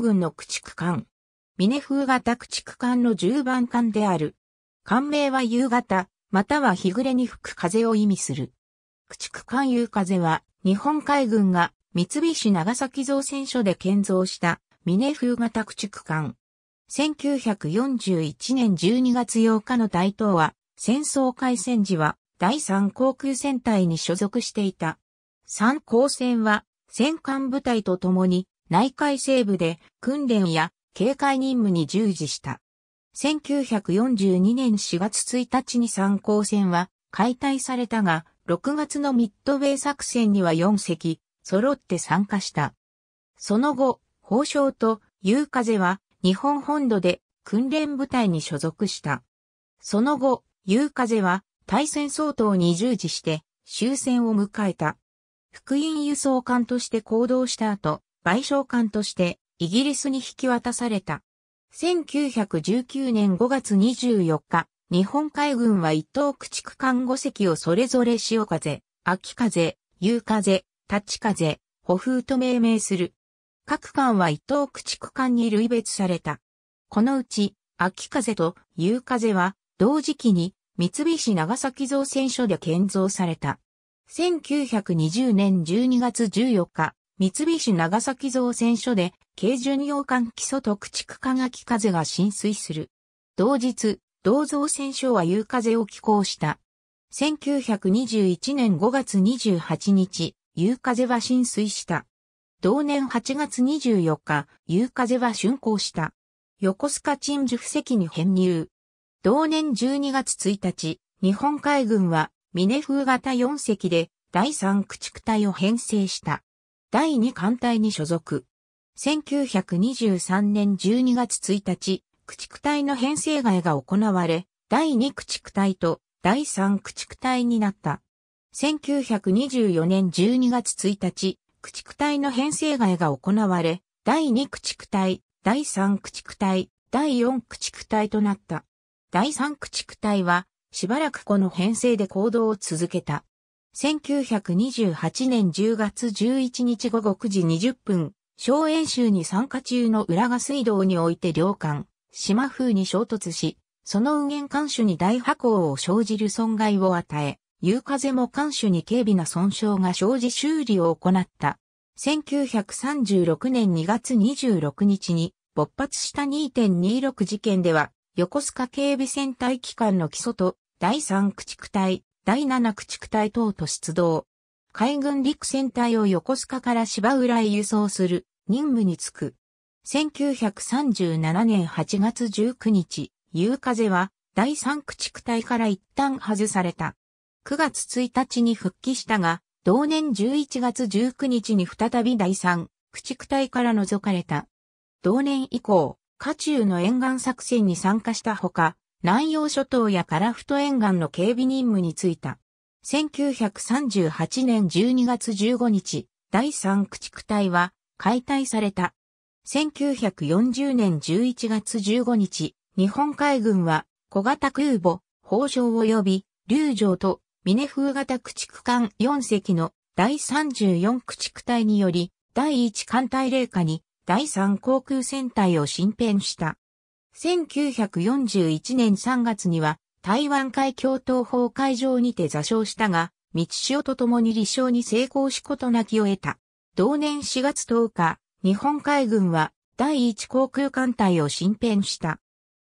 軍の駆逐艦。峰風型駆逐艦の10番艦である。艦名は夕方、または日暮れに吹く風を意味する。駆逐艦夕風は、日本海軍が三菱長崎造船所で建造した峰風型駆逐艦。1941年12月8日の大東は、戦争開戦時は第三航空戦隊に所属していた。三航戦は戦艦部隊と共に内海西部で訓練や警戒任務に従事した。1942年4月1日に参考船は解体されたが、6月のミッドウェイ作戦には4隻、揃って参加した。その後、法相と夕風は日本本土で訓練部隊に所属した。その後、夕風は対戦相当に従事して終戦を迎えた。福音輸送艦として行動した後、賠償官としてイギリスに引き渡された。1919年5月24日、日本海軍は一等駆逐艦5隻をそれぞれ潮風、秋風、夕風、立ち風、歩風と命名する。各艦は一等駆逐艦に類別された。このうち、秋風と夕風は同時期に三菱長崎造船所で建造された。1920年12月14日、三菱長崎造船所で、軽巡洋艦基礎と駆逐化学風が浸水する。同日、同造船所は夕風を寄港した。1921年5月28日、夕風は浸水した。同年8月24日、夕風は竣工した。横須賀鎮守布石に編入。同年12月1日、日本海軍は、峰風型4隻で、第3駆逐隊を編成した。第2艦隊に所属。1923年12月1日、駆逐隊の編成外が行われ、第2駆逐隊と第3駆逐隊になった。1924年12月1日、駆逐隊の編成外が行われ、第2駆逐隊、第3駆逐隊、第4駆逐隊となった。第3駆逐隊は、しばらくこの編成で行動を続けた。1928年10月11日午後9時20分、小演習に参加中の浦賀水道において両艦、島風に衝突し、その右舷艦首に大破口を生じる損害を与え、夕風も艦首に軽微な損傷が生じ修理を行った。1936年2月26日に勃発した2.26事件では、横須賀警備船隊機関の基礎と第三駆逐隊、第七駆逐隊等と出動。海軍陸戦隊を横須賀から芝浦へ輸送する任務に就く。1937年8月19日、夕風は第三駆逐隊から一旦外された。9月1日に復帰したが、同年11月19日に再び第三駆逐隊から除かれた。同年以降、下中の沿岸作戦に参加したほか、南洋諸島やカラフト沿岸の警備任務に就いた。1938年12月15日、第3駆逐隊は解体された。1940年11月15日、日本海軍は小型空母、宝章及び、竜城と峰風型駆逐艦4隻の第34駆逐隊により、第1艦隊霊下に第3航空戦隊を新編した。1941年3月には台湾海峡東方海上にて座礁したが、道潮と共に立証に成功しことなきを得た。同年4月10日、日本海軍は第1航空艦隊を新編した。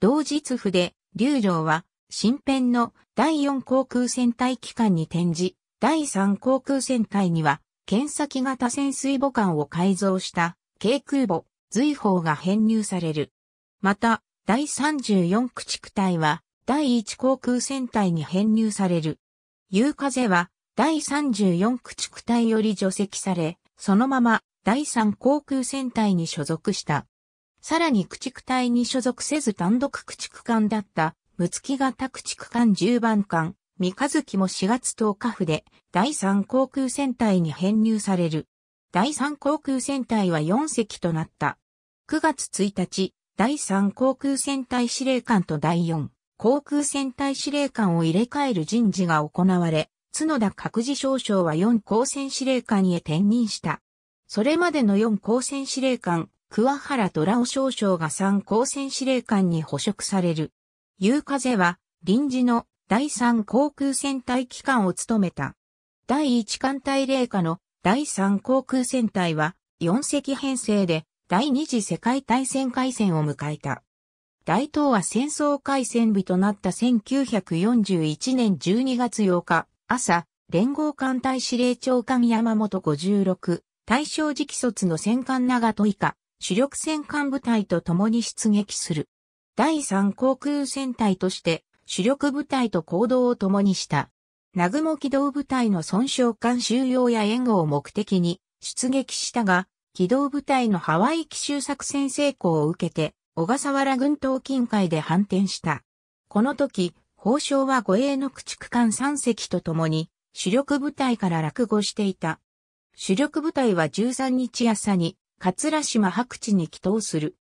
同日府で、劉城は新編の第4航空戦隊機関に転じ、第3航空戦隊には、検査機型潜水母艦を改造した、軽空母、随砲が編入される。また、第34駆逐隊は第1航空戦隊に編入される。夕風は第34駆逐隊より除籍され、そのまま第3航空戦隊に所属した。さらに駆逐隊に所属せず単独駆逐艦だった、むつき型駆逐艦10番艦、三日月も4月10日府で第3航空戦隊に編入される。第3航空戦隊は4隻となった。9月1日、第3航空戦隊司令官と第4航空戦隊司令官を入れ替える人事が行われ、角田各自少将は4高専司令官へ転任した。それまでの4高専司令官、桑原虎尾少将が3高専司令官に捕食される。夕風は臨時の第3航空戦隊機関を務めた。第1艦隊霊下の第3航空戦隊は4隻編成で第二次世界大戦開戦を迎えた。大東亜戦争開戦日となった1941年12月8日、朝、連合艦隊司令長官山本56、大正直卒の戦艦長戸以下、主力戦艦部隊と共に出撃する。第三航空戦隊として、主力部隊と行動を共にした。南雲機動部隊の損傷艦収容や援護を目的に出撃したが、機動部隊のハワイ奇襲作戦成功を受けて、小笠原軍島近海で反転した。この時、法相は護衛の駆逐艦3隻と共に、主力部隊から落語していた。主力部隊は13日朝に、桂島白地に帰投する。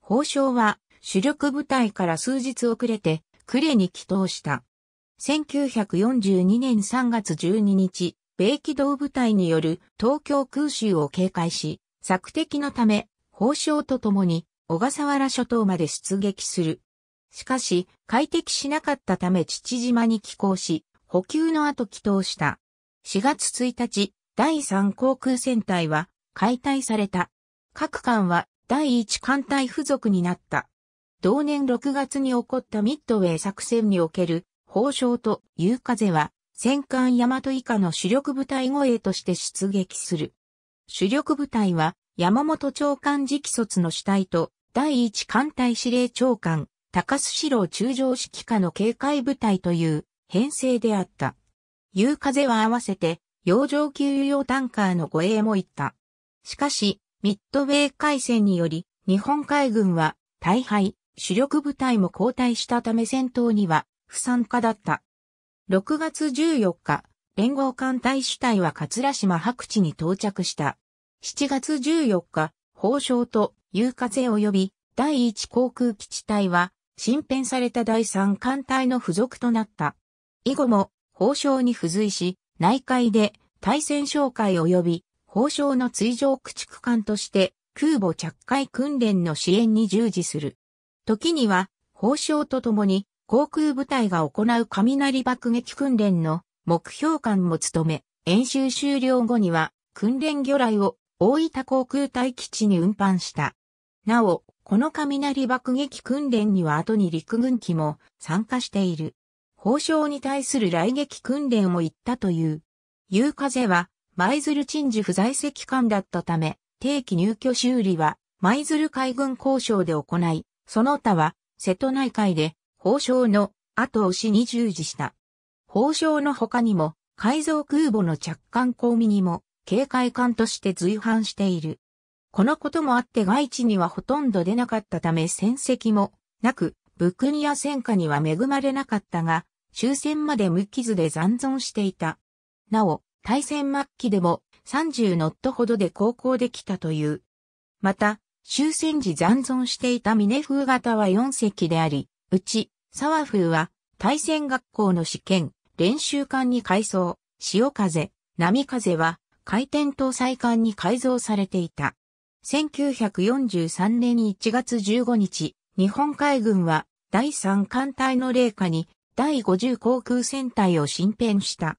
法相は、主力部隊から数日遅れて、呉に帰投した。1942年3月12日、米機動部隊による東京空襲を警戒し、索敵のため、報章とともに小笠原諸島まで出撃する。しかし、快適しなかったため父島に寄港し、補給の後帰投した。4月1日、第3航空戦隊は解体された。各艦は第1艦隊付属になった。同年6月に起こったミッドウェー作戦における報章という風は、戦艦大和以下の主力部隊護衛として出撃する。主力部隊は山本長官直卒の主体と第一艦隊司令長官高須志郎中将指揮下の警戒部隊という編成であった。夕風は合わせて洋上給油用タンカーの護衛も行った。しかし、ミッドウェー海戦により日本海軍は大敗、主力部隊も後退したため戦闘には不参加だった。6月14日、連合艦隊主体は桂島白地に到着した。7月14日、法相と遊風及び第一航空基地隊は、新編された第三艦隊の付属となった。以後も、法相に付随し、内海で対戦哨戒及び法相の追上駆逐艦として、空母着海訓練の支援に従事する。時には、法相とともに、航空部隊が行う雷爆撃訓練の目標官も務め、演習終了後には訓練魚雷を大分航空隊基地に運搬した。なお、この雷爆撃訓練には後に陸軍機も参加している。報奨に対する雷撃訓練も行ったという。夕風は、舞鶴鎮守不在籍艦だったため、定期入居修理は、舞鶴海軍交渉で行い、その他は、瀬戸内海で、報奨の後押しに従事した。砲将の他にも、改造空母の着艦公民にも、警戒艦として随伴している。このこともあって外地にはほとんど出なかったため戦績もなく、武勲や戦火には恵まれなかったが、終戦まで無傷で残存していた。なお、大戦末期でも30ノットほどで航行できたという。また、終戦時残存していた峰風型は4隻であり、うち、沢風は対戦学校の試験、練習艦に改装、潮風、波風は回転搭載艦に改造されていた。1943年1月15日、日本海軍は第3艦隊の霊下に第50航空戦隊を新編した。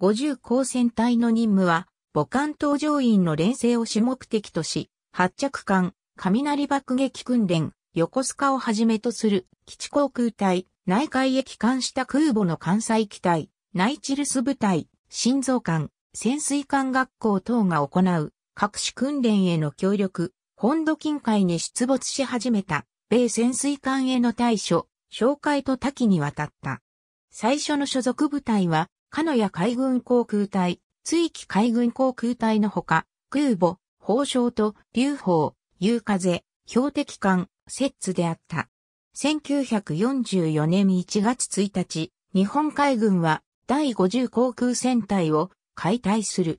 50航戦隊の任務は母艦搭乗員の連成を主目的とし、発着艦、雷爆撃訓練、横須賀をはじめとする基地航空隊、内海へ帰還した空母の艦載機体、ナイチルス部隊、心臓艦、潜水艦学校等が行う、各種訓練への協力、本土近海に出没し始めた、米潜水艦への対処、紹介と多岐にわたった。最初の所属部隊は、ノヤ海軍航空隊、追記海軍航空隊のほか、空母、砲章と、流砲、夕風、標的艦、摂津であった。1944年1月1日、日本海軍は第50航空戦隊を解体する。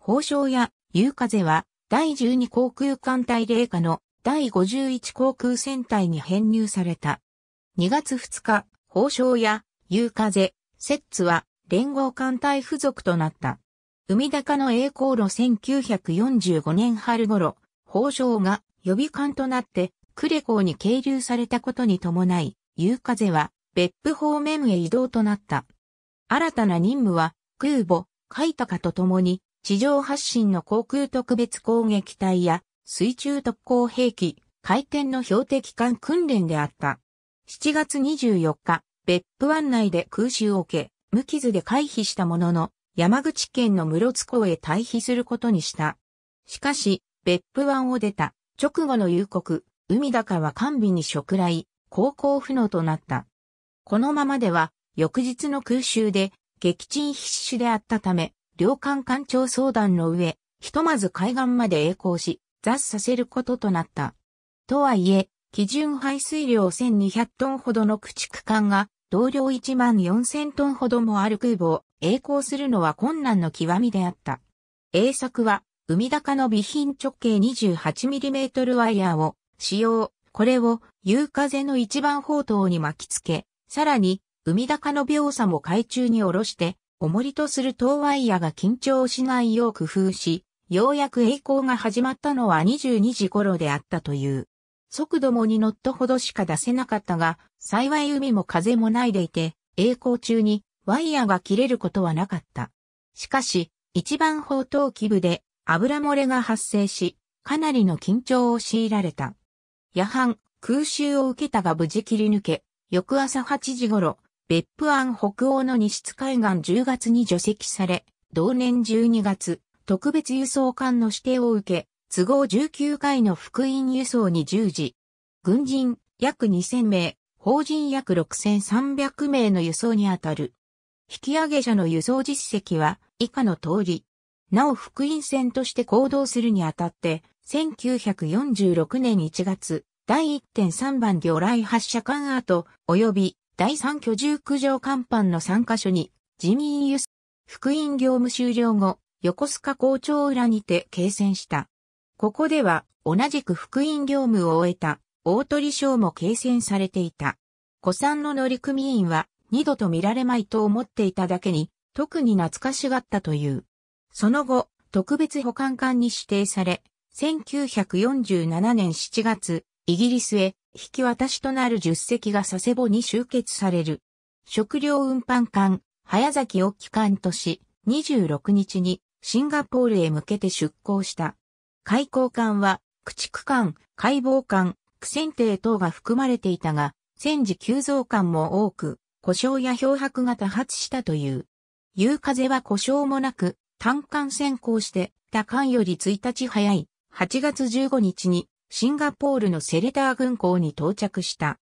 宝生や夕風は第12航空艦隊霊下の第51航空戦隊に編入された。2月2日、宝生や夕風、摂津は連合艦隊付属となった。海高の栄光路1945年春頃、宝生が予備艦となってクレ港に係留されたことに伴い、ユーカゼは別府方面へ移動となった。新たな任務は空母、カイタカと共に地上発進の航空特別攻撃隊や水中特攻兵器、回転の標的艦訓練であった。7月24日、別府湾内で空襲を受け、無傷で回避したものの、山口県の室津港へ退避することにした。しかし、別府湾を出た直後の夕刻、海高は完備に食らい、航行不能となった。このままでは、翌日の空襲で、撃沈必至であったため、両艦艦長相談の上、ひとまず海岸まで栄光し、雑させることとなった。とはいえ、基準排水量1200トンほどの駆逐艦が、同量1万4000トンほどもある空母を栄光するのは困難の極みであった。栄作は、海高の備品直径 28mm ワイヤーを使用。これを夕風の一番砲塔に巻き付け、さらに海高の描写も海中に下ろして、重りとするトワイヤが緊張しないよう工夫し、ようやく栄光が始まったのは22時頃であったという。速度も2ノットほどしか出せなかったが、幸い海も風もないでいて、栄光中にワイヤが切れることはなかった。しかし、一番砲塔基部で油漏れが発生し、かなりの緊張を強いられた。夜半、空襲を受けたが無事切り抜け、翌朝8時頃、別府湾北欧の西津海岸10月に除籍され、同年12月、特別輸送艦の指定を受け、都合19回の福音輸送に従事。軍人約2000名、法人約6300名の輸送にあたる。引き上げ者の輸送実績は以下の通り。なお福音船として行動するにあたって、1946年1月、第1.3番魚雷発射管跡、及び第3居住区上艦板の3カ所に、人民輸送、福音業務終了後、横須賀校長裏にて掲載した。ここでは、同じく福音業務を終えた、大鳥賞も掲載されていた。古参の乗組員は、二度と見られまいと思っていただけに、特に懐かしがったという。その後、特別保管艦に指定され、1947年7月、イギリスへ引き渡しとなる10隻が佐世保に集結される。食料運搬艦、早崎を帰還とし、26日にシンガポールへ向けて出港した。開港艦は、駆逐艦、解剖艦、苦戦艇等が含まれていたが、戦時急増艦も多く、故障や漂白が多発したという。夕風は故障もなく、単艦先行して、他艦より1日早い8月15日にシンガポールのセレター軍港に到着した。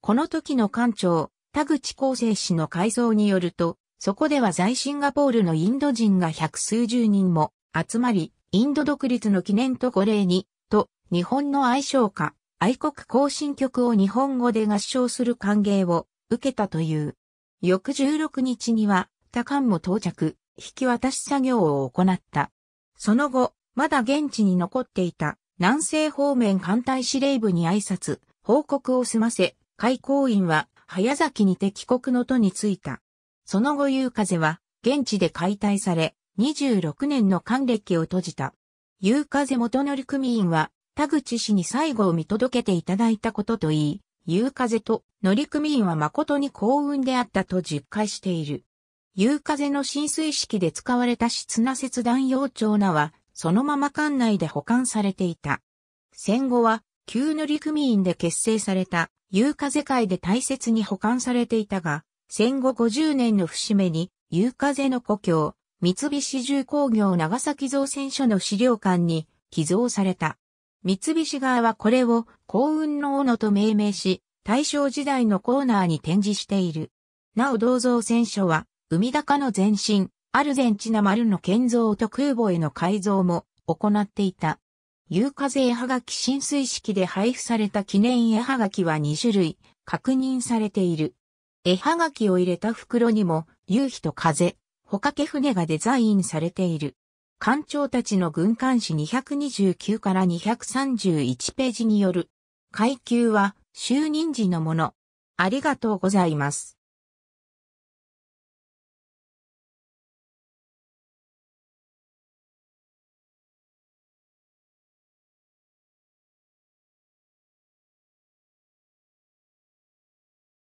この時の艦長、田口厚生氏の改造によると、そこでは在シンガポールのインド人が百数十人も集まり、インド独立の記念とご礼に、と、日本の愛称歌、愛国行進曲を日本語で合唱する歓迎を受けたという。翌16日には、他艦も到着、引き渡し作業を行った。その後、まだ現地に残っていた南西方面艦隊司令部に挨拶、報告を済ませ、開港員は早崎にて帰国の途に着いた。その後夕風は現地で解体され、26年の還歴を閉じた。夕風元乗組員は田口氏に最後を見届けていただいたことといい、夕風と乗組員は誠に幸運であったと実感している。夕風の浸水式で使われた室な切断用長なは、そのまま館内で保管されていた。戦後は、旧塗組員で結成された、有風会で大切に保管されていたが、戦後50年の節目に、有風の故郷、三菱重工業長崎造船所の資料館に寄贈された。三菱側はこれを幸運の斧と命名し、大正時代のコーナーに展示している。なお銅造船所は、海高の前身、アルゼンチナ丸の建造と空母への改造も行っていた。有価税はがき浸水式で配布された記念絵はがきは2種類確認されている。絵はがきを入れた袋にも、夕日と風、ほかけ船がデザインされている。艦長たちの軍艦誌229から231ページによる。階級は就任時のもの。ありがとうございます。